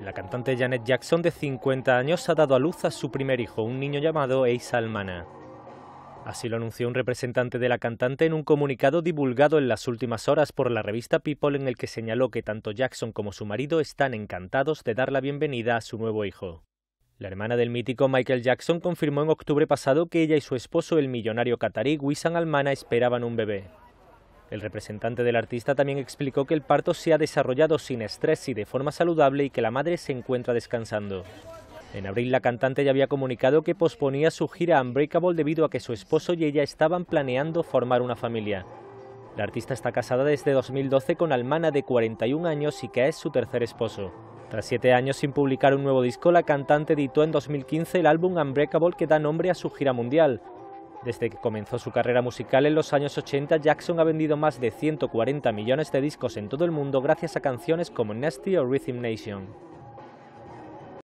La cantante Janet Jackson, de 50 años, ha dado a luz a su primer hijo, un niño llamado Ace Almana. Así lo anunció un representante de la cantante en un comunicado divulgado en las últimas horas por la revista People en el que señaló que tanto Jackson como su marido están encantados de dar la bienvenida a su nuevo hijo. La hermana del mítico Michael Jackson confirmó en octubre pasado que ella y su esposo, el millonario catarí Wissam Almana, esperaban un bebé. El representante del artista también explicó que el parto se ha desarrollado sin estrés y de forma saludable y que la madre se encuentra descansando. En abril la cantante ya había comunicado que posponía su gira Unbreakable debido a que su esposo y ella estaban planeando formar una familia. La artista está casada desde 2012 con Almana de 41 años y que es su tercer esposo. Tras siete años sin publicar un nuevo disco, la cantante editó en 2015 el álbum Unbreakable que da nombre a su gira mundial, desde que comenzó su carrera musical en los años 80, Jackson ha vendido más de 140 millones de discos en todo el mundo gracias a canciones como Nasty o Rhythm Nation.